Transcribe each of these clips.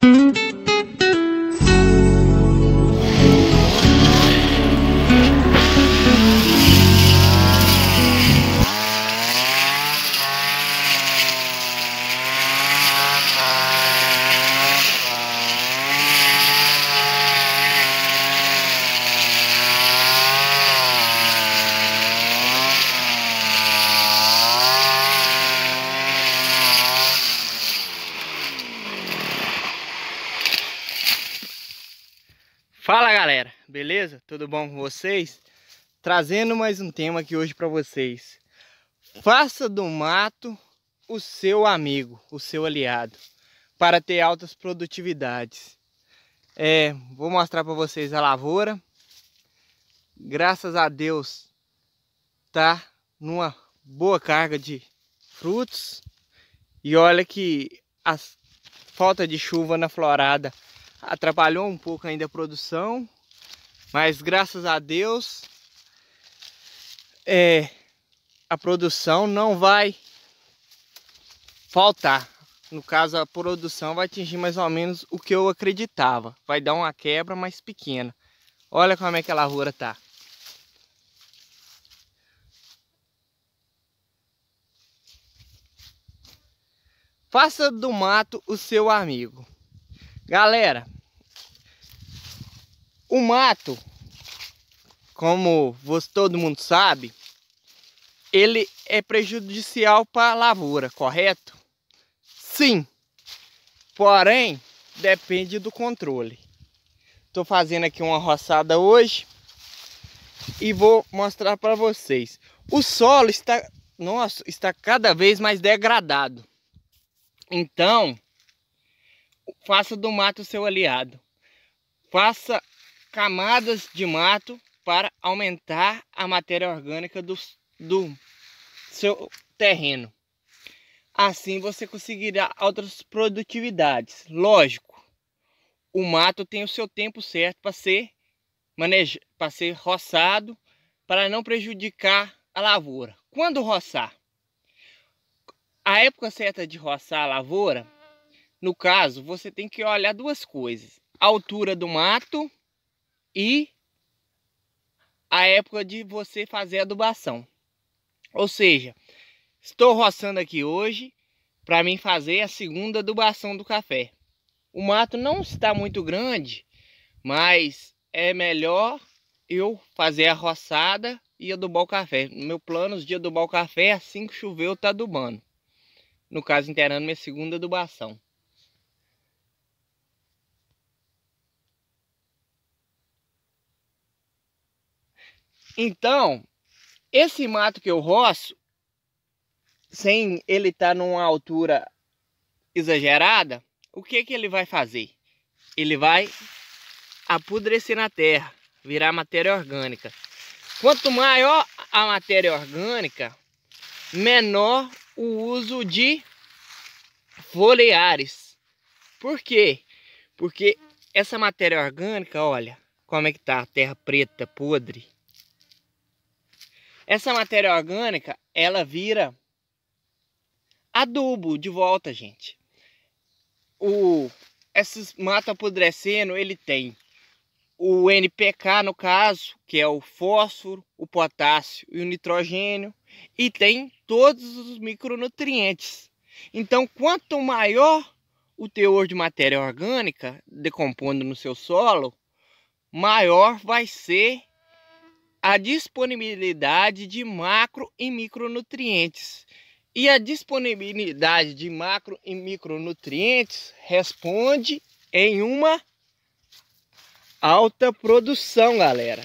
Thank mm-hmm. you. Fala galera, beleza? Tudo bom com vocês? Trazendo mais um tema aqui hoje para vocês. Faça do mato o seu amigo, o seu aliado, para ter altas produtividades. É, vou mostrar para vocês a lavoura. Graças a Deus tá numa boa carga de frutos. E olha que a falta de chuva na florada atrapalhou um pouco ainda a produção, mas graças a Deus é, a produção não vai faltar. No caso, a produção vai atingir mais ou menos o que eu acreditava. Vai dar uma quebra mais pequena. Olha como é que a lavoura tá. Faça do mato o seu amigo. Galera, o mato, como você, todo mundo sabe, ele é prejudicial para a lavoura, correto? Sim, porém depende do controle. Estou fazendo aqui uma roçada hoje e vou mostrar para vocês. O solo está, nossa, está cada vez mais degradado. Então, faça do mato seu aliado. Faça camadas de mato para aumentar a matéria orgânica do, do seu terreno. Assim você conseguirá outras produtividades. Lógico, o mato tem o seu tempo certo para ser maneja, para ser roçado, para não prejudicar a lavoura. Quando roçar? A época certa de roçar a lavoura, no caso, você tem que olhar duas coisas: a altura do mato e a época de você fazer a adubação. Ou seja, estou roçando aqui hoje para mim fazer a segunda adubação do café. O mato não está muito grande, mas é melhor eu fazer a roçada e adubar o café. No meu plano de adubar o café assim que choveu, estou adubando. No caso, interando minha segunda adubação. Então, esse mato que eu roço, sem ele estar tá numa altura exagerada, o que que ele vai fazer? Ele vai apodrecer na terra, virar matéria orgânica. Quanto maior a matéria orgânica, menor o uso de foliares. Por quê? Porque essa matéria orgânica, olha, como é que tá, terra preta, podre. Essa matéria orgânica, ela vira adubo de volta, gente. O esses mato apodrecendo, ele tem o NPK no caso, que é o fósforo, o potássio e o nitrogênio, e tem todos os micronutrientes. Então, quanto maior o teor de matéria orgânica decompondo no seu solo, maior vai ser a disponibilidade de macro e micronutrientes. E a disponibilidade de macro e micronutrientes responde em uma alta produção, galera.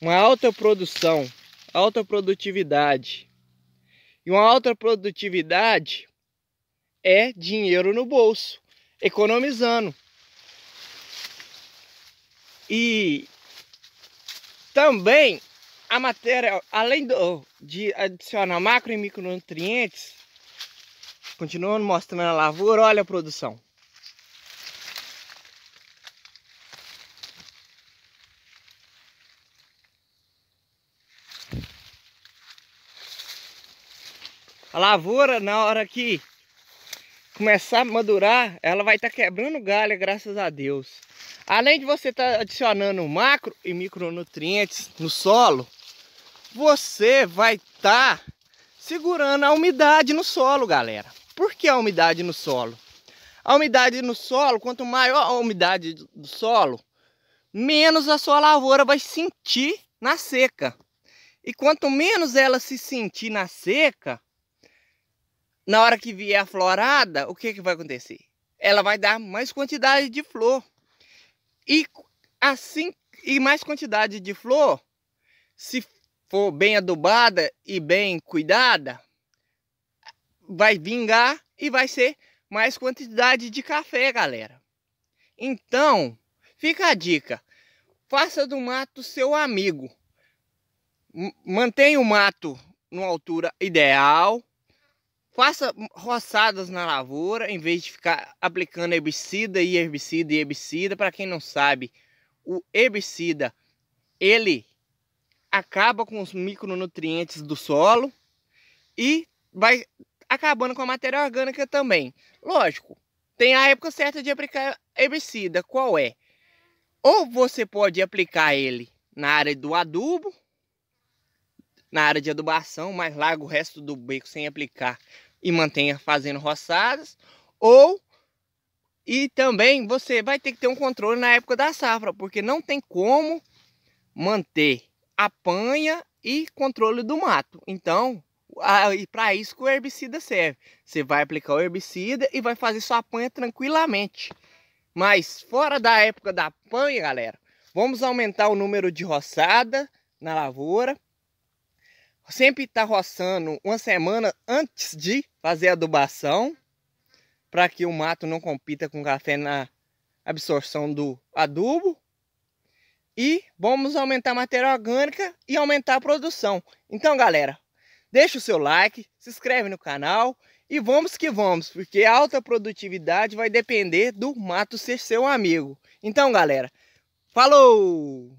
Uma alta produção, alta produtividade. E uma alta produtividade é dinheiro no bolso, economizando. E também a matéria, além do, de adicionar macro e micronutrientes, continuando mostrando a lavoura, olha a produção. A lavoura, na hora que começar a madurar, ela vai estar tá quebrando galha graças a Deus. Além de você estar tá adicionando macro e micronutrientes no solo, você vai estar tá segurando a umidade no solo, galera. Por que a umidade no solo? A umidade no solo, quanto maior a umidade do solo, menos a sua lavoura vai sentir na seca. E quanto menos ela se sentir na seca, na hora que vier a florada, o que, que vai acontecer? Ela vai dar mais quantidade de flor. E assim e mais quantidade de flor, se for bem adubada e bem cuidada, vai vingar e vai ser mais quantidade de café, galera. Então, fica a dica. Faça do mato seu amigo. mantenha o mato numa altura ideal, faça roçadas na lavoura em vez de ficar aplicando herbicida e herbicida e herbicida. Para quem não sabe, o herbicida ele acaba com os micronutrientes do solo e vai acabando com a matéria orgânica também. Lógico, tem a época certa de aplicar herbicida, qual é? Ou você pode aplicar ele na área do adubo, na área de adubação, mas larga o resto do beco sem aplicar e mantenha fazendo roçadas, ou e também você vai ter que ter um controle na época da safra, porque não tem como manter apanha e controle do mato. Então, e para isso que o herbicida serve. Você vai aplicar o herbicida e vai fazer sua apanha tranquilamente. Mas fora da época da apanha, galera, vamos aumentar o número de roçada na lavoura sempre tá roçando uma semana antes de fazer a adubação, para que o mato não compita com o café na absorção do adubo. E vamos aumentar a matéria orgânica e aumentar a produção. Então, galera, deixa o seu like, se inscreve no canal e vamos que vamos, porque a alta produtividade vai depender do mato ser seu amigo. Então, galera, falou!